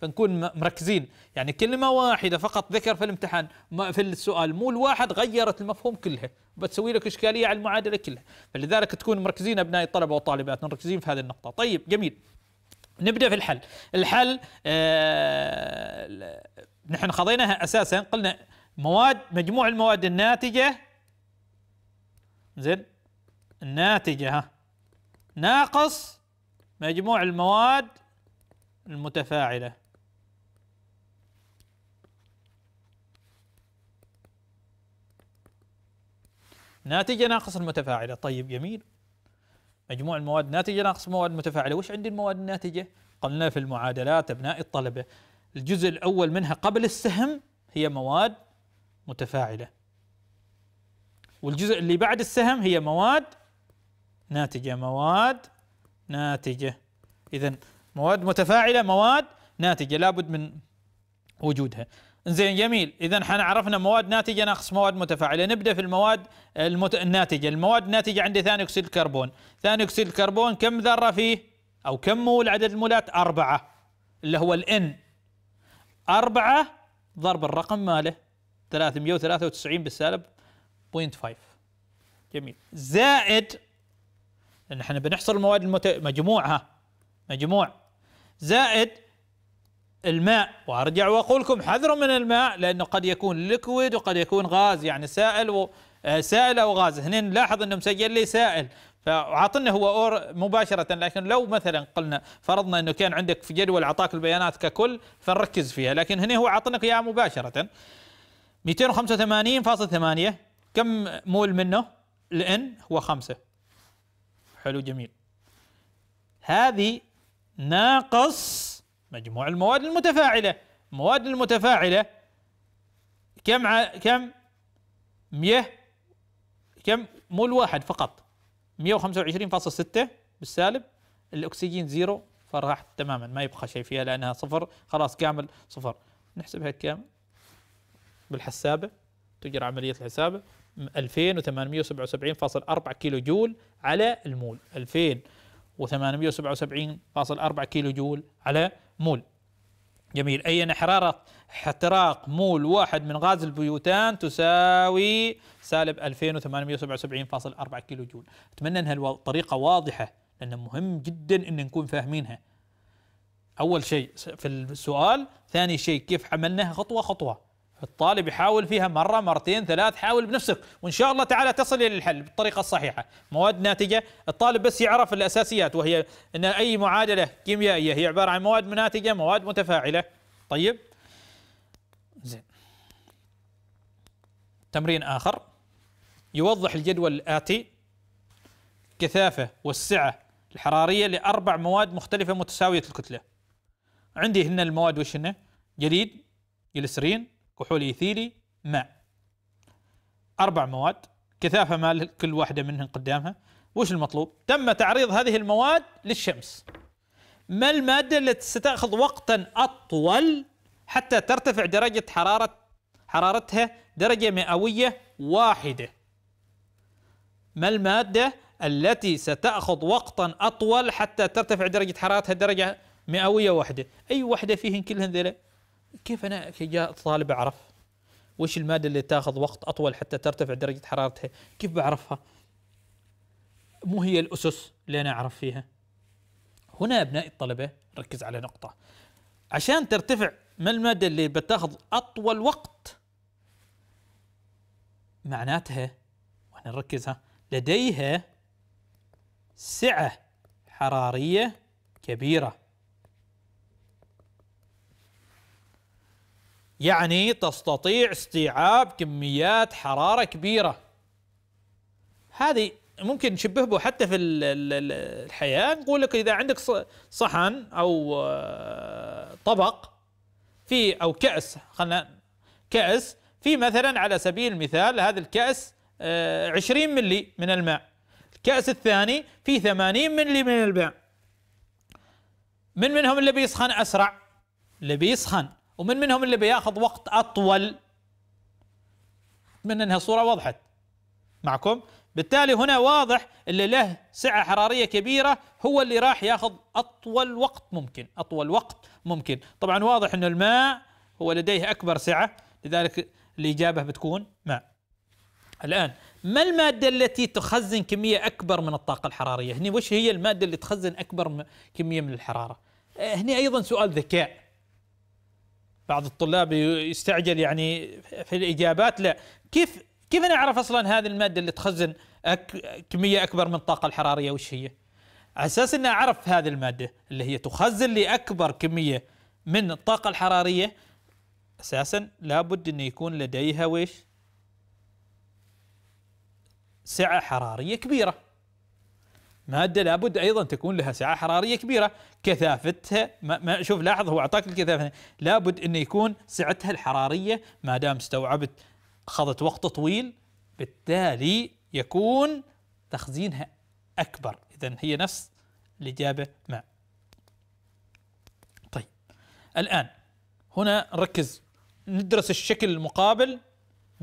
فنكون مركزين يعني كلمة واحدة فقط ذكر في الامتحان في السؤال مو الواحد غيرت المفهوم كلها بتسوي لك إشكالية على المعادلة كلها فلذلك تكون مركزين ابنائي الطلبة والطالبات مركزين في هذه النقطة طيب جميل نبدأ في الحل الحل آه نحن خضيناها أساسا قلنا مواد مجموع المواد الناتجة زين الناتجة ها ناقص مجموع المواد المتفاعلة ناتجة ناقص المتفاعلة طيب جميل مجموع المواد ناتجة ناقص مواد متفاعلة وش عندي المواد الناتجة قلنا في المعادلات أبناء الطلبة الجزء الأول منها قبل السهم هي مواد متفاعلة والجزء اللي بعد السهم هي مواد ناتجة مواد ناتجة إذا مواد متفاعلة مواد ناتجة لابد من وجودها زين جميل اذا احنا عرفنا مواد ناتجه ناقص مواد متفاعله نبدا في المواد المت... الناتجه المواد الناتجه عندي ثاني اكسيد الكربون ثاني اكسيد الكربون كم ذره فيه او كم مول عدد المولات أربعة اللي هو الان أربعة ضرب الرقم ماله 393 بالسالب 0.5 جميل زائد لان احنا بنحصر المواد المت... مجموعها مجموع زائد الماء وارجع واقول لكم حذروا من الماء لانه قد يكون ليكويد وقد يكون غاز يعني سائل و... آه، سائل او غاز هنا نلاحظ انه مسجل لي سائل فعطنا هو اور مباشره لكن لو مثلا قلنا فرضنا انه كان عندك في جدول اعطاك البيانات ككل فنركز فيها لكن هنا هو عطنك اياها مباشره 285.8 كم مول منه؟ الان هو خمسة حلو جميل هذه ناقص مجموع المواد المتفاعلة المواد المتفاعلة كم ع... كم 100 كم مول واحد فقط 125.6 بالسالب الاكسجين زيرو فراح تماما ما يبقى شيء فيها لانها صفر خلاص كامل صفر نحسبها كامل بالحسابه تجرى عمليه الحسابه 2877.4 كيلو جول على المول 2877.4 كيلو جول على مول جميل أي أن حرارة احتراق مول واحد من غاز البيوتان تساوي سالب 2877.4 كيلو جول أتمنى أنها الطريقة واضحة لأن مهم جدا أن نكون فاهمينها أول شيء في السؤال ثاني شيء كيف عملناها خطوة خطوة الطالب يحاول فيها مرة مرتين ثلاث حاول بنفسك وإن شاء الله تعالى تصل إلى الحل بالطريقة الصحيحة مواد ناتجة الطالب بس يعرف الأساسيات وهي أن أي معادلة كيميائية هي عبارة عن مواد ناتجة مواد متفاعلة طيب زين تمرين آخر يوضح الجدول الآتي كثافة والسعة الحرارية لأربع مواد مختلفة متساوية الكتلة عندي هنا المواد وش هنا جليد جلسرين كحول ايثيلي ماء اربع مواد كثافه مال كل واحده منهن قدامها وش المطلوب؟ تم تعريض هذه المواد للشمس ما الماده التي ستاخذ وقتا اطول حتى ترتفع درجه حراره حرارتها درجه مئويه واحده ما الماده التي ستاخذ وقتا اطول حتى ترتفع درجه حرارتها درجه مئويه واحده اي واحده فيهن كلهن ذيلا كيف انا كجاء طالب اعرف وش الماده اللي تاخذ وقت اطول حتى ترتفع درجه حرارتها كيف بعرفها مو هي الاسس اللي انا اعرف فيها هنا ابنائي الطلبه ركز على نقطه عشان ترتفع ما الماده اللي بتاخذ اطول وقت معناتها واحنا نركزها لديها سعه حراريه كبيره يعني تستطيع استيعاب كميات حرارة كبيرة هذه ممكن نشبهه حتى في الحياة نقول لك إذا عندك صحن أو آه، طبق في أو كأس خلنا كأس في مثلا على سبيل المثال هذا الكأس 20 آه، ملي من الماء الكأس الثاني فيه 80 ملي من الماء من منهم اللي بيسخن أسرع اللي بيسخن ومن منهم اللي بياخذ وقت اطول من انها الصوره وضحت معكم بالتالي هنا واضح اللي له سعه حراريه كبيره هو اللي راح ياخذ اطول وقت ممكن اطول وقت ممكن طبعا واضح انه الماء هو لديه اكبر سعه لذلك الاجابه بتكون ماء الان ما الماده التي تخزن كميه اكبر من الطاقه الحراريه هنا وش هي الماده اللي تخزن اكبر كميه من الحراره آه، هنا ايضا سؤال ذكاء بعض الطلاب يستعجل يعني في الاجابات لا كيف كيف انا اعرف اصلا هذه الماده اللي تخزن أك كميه اكبر من الطاقه الحراريه وش هي؟ على اساس اني اعرف هذه الماده اللي هي تخزن لي اكبر كميه من الطاقه الحراريه اساسا لابد ان يكون لديها ويش؟ سعه حراريه كبيره ماده لابد ايضا تكون لها سعه حراريه كبيره كثافتها ما, شوف لاحظ هو اعطاك الكثافه لابد انه يكون سعتها الحراريه ما دام استوعبت اخذت وقت طويل بالتالي يكون تخزينها اكبر اذا هي نفس الاجابه مع طيب الان هنا نركز ندرس الشكل المقابل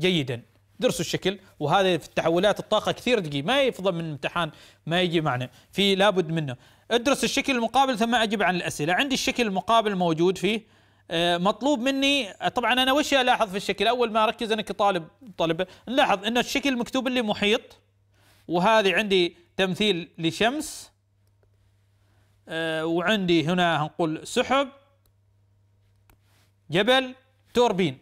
جيدا درسوا الشكل وهذا في التحولات الطاقه كثير تجي ما يفضل من امتحان ما يجي معنا في لابد منه ادرس الشكل المقابل ثم اجب عن الاسئله عندي الشكل المقابل موجود فيه آه، مطلوب مني آه، طبعا انا وش الاحظ في الشكل اول ما اركز انا كطالب طلبه نلاحظ ان الشكل مكتوب لي محيط وهذه عندي تمثيل لشمس آه، وعندي هنا هنقول سحب جبل توربين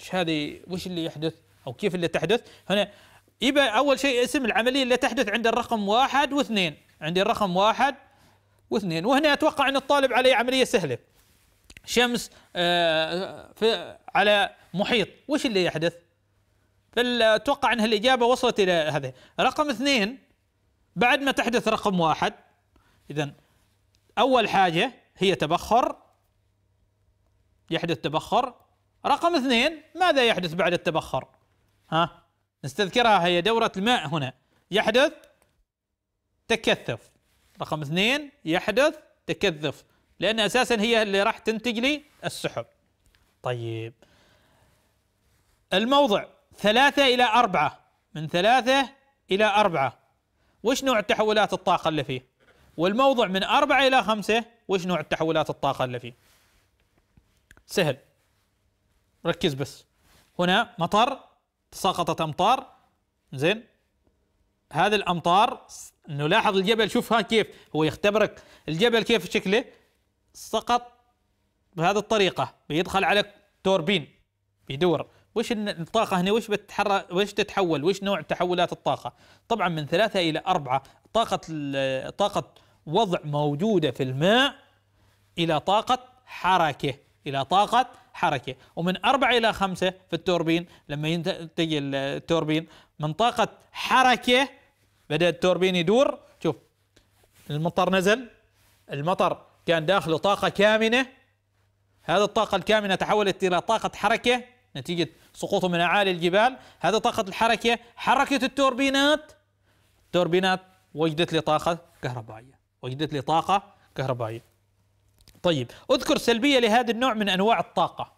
ايش هذه وش اللي يحدث او كيف اللي تحدث هنا يبقى اول شيء اسم العمليه اللي تحدث عند الرقم واحد واثنين عند الرقم واحد واثنين وهنا اتوقع ان الطالب عليه عمليه سهله شمس آه، في على محيط وش اللي يحدث؟ فاتوقع ان الاجابه وصلت الى هذا رقم اثنين بعد ما تحدث رقم واحد اذا اول حاجه هي تبخر يحدث تبخر رقم اثنين ماذا يحدث بعد التبخر؟ ها نستذكرها هي دورة الماء هنا يحدث تكثف رقم اثنين يحدث تكثف لأن أساسا هي اللي راح تنتج لي السحب طيب الموضع ثلاثة إلى أربعة من ثلاثة إلى أربعة وش نوع التحولات الطاقة اللي فيه والموضع من أربعة إلى خمسة وش نوع التحولات الطاقة اللي فيه سهل ركز بس هنا مطر تساقطت امطار زين هذه الامطار نلاحظ الجبل شوف ها كيف هو يختبرك الجبل كيف شكله سقط بهذه الطريقه بيدخل على توربين بيدور وش الطاقه هنا وش بتتحرك وش تتحول وش نوع تحولات الطاقه طبعا من ثلاثه الى اربعه طاقه طاقه وضع موجوده في الماء الى طاقه حركه الى طاقه حركه ومن أربعة الى خمسة في التوربين لما ينتج التوربين من طاقه حركه بدا التوربين يدور شوف المطر نزل المطر كان داخله طاقه كامنه هذه الطاقه الكامنه تحولت الى طاقه حركه نتيجه سقوطه من اعالي الجبال هذه طاقه الحركه حركه التوربينات التوربينات وجدت لي طاقه كهربائيه وجدت لي طاقه كهربائيه طيب اذكر سلبيه لهذا النوع من انواع الطاقه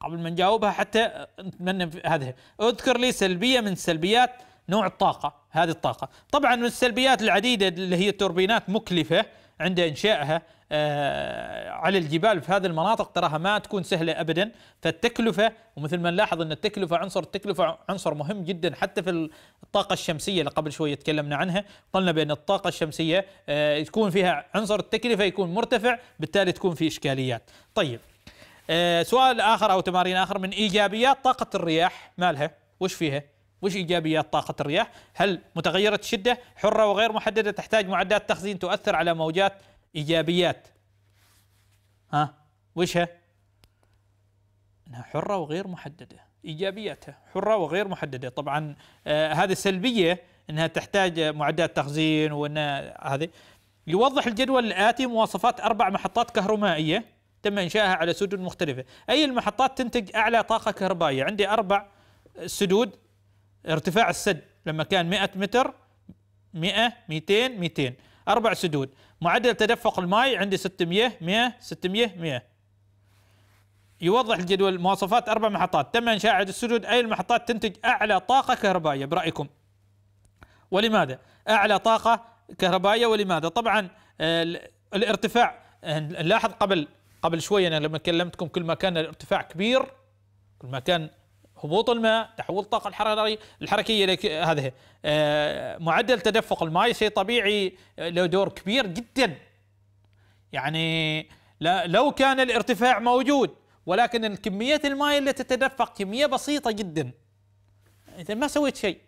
قبل ما نجاوبها حتى أه، نتمنى هذه اذكر لي سلبيه من سلبيات نوع الطاقه هذه الطاقه طبعا من السلبيات العديده اللي هي التوربينات مكلفه عند إنشائها آه، على الجبال في هذه المناطق تراها ما تكون سهلة أبدا فالتكلفة ومثل ما نلاحظ أن التكلفة عنصر التكلفة عنصر مهم جدا حتى في الطاقة الشمسية اللي قبل شوية تكلمنا عنها قلنا بأن الطاقة الشمسية تكون آه، فيها عنصر التكلفة يكون مرتفع بالتالي تكون في إشكاليات طيب آه، سؤال آخر أو تمارين آخر من إيجابيات طاقة الرياح مالها وش فيها؟ وش ايجابيات طاقه الرياح؟ هل متغيره الشده حره وغير محدده تحتاج معدات تخزين تؤثر على موجات ايجابيات ها وشها؟ انها حره وغير محدده ايجابياتها حره وغير محدده طبعا آه هذه سلبيه انها تحتاج معدات تخزين وان هذه يوضح الجدول الاتي مواصفات اربع محطات كهرومائيه تم انشائها على سدود مختلفه اي المحطات تنتج اعلى طاقه كهربائيه عندي اربع آه، سدود ارتفاع السد لما كان 100 متر 100 200 200 اربع سدود معدل تدفق الماء عندي 600 100 600 100 يوضح الجدول مواصفات اربع محطات تم انشاء عدد السدود اي المحطات تنتج اعلى طاقه كهربائيه برايكم ولماذا اعلى طاقه كهربائيه ولماذا طبعا الارتفاع نلاحظ قبل قبل شوي انا لما كلمتكم كل ما كان الارتفاع كبير كل ما كان هبوط الماء تحول الطاقة الحرارية الحركية هذه آه، معدل تدفق الماء شيء طبيعي آه، له دور كبير جدا يعني لو كان الارتفاع موجود ولكن كمية الماء اللي تتدفق كمية بسيطة جدا انت ما سويت شيء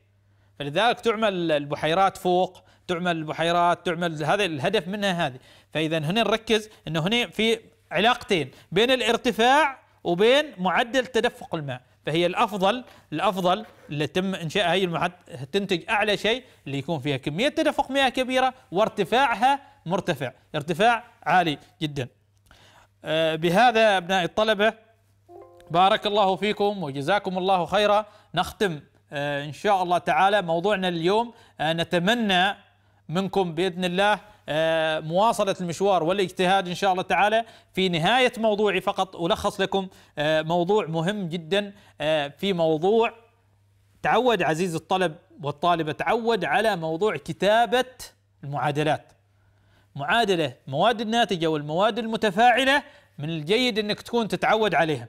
فلذلك تعمل البحيرات فوق تعمل البحيرات تعمل هذا الهدف منها هذه فاذا هنا نركز انه هنا في علاقتين بين الارتفاع وبين معدل تدفق الماء فهي الافضل الافضل اللي تم انشاء هي المحط تنتج اعلى شيء اللي يكون فيها كميه تدفق مياه كبيره وارتفاعها مرتفع ارتفاع عالي جدا آه، بهذا ابناء الطلبه بارك الله فيكم وجزاكم الله خيرا نختم آه، ان شاء الله تعالى موضوعنا اليوم آه، نتمنى منكم باذن الله آه، مواصلة المشوار والاجتهاد إن شاء الله تعالى في نهاية موضوعي فقط ألخص لكم آه، موضوع مهم جدا آه، في موضوع تعود عزيز الطلب والطالبة تعود على موضوع كتابة المعادلات معادلة مواد الناتجة والمواد المتفاعلة من الجيد أنك تكون تتعود عليها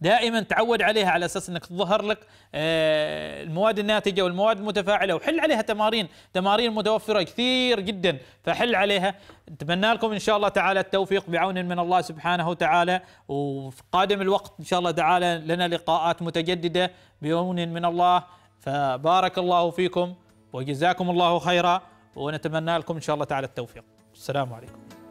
دائما تعود عليها على اساس انك تظهر لك آه، المواد الناتجه والمواد المتفاعله وحل عليها تمارين، تمارين متوفره كثير جدا فحل عليها، نتمنى لكم ان شاء الله تعالى التوفيق بعون من الله سبحانه وتعالى وفي قادم الوقت ان شاء الله تعالى لنا لقاءات متجدده بعون من الله فبارك الله فيكم وجزاكم الله خيرا ونتمنى لكم ان شاء الله تعالى التوفيق. السلام عليكم.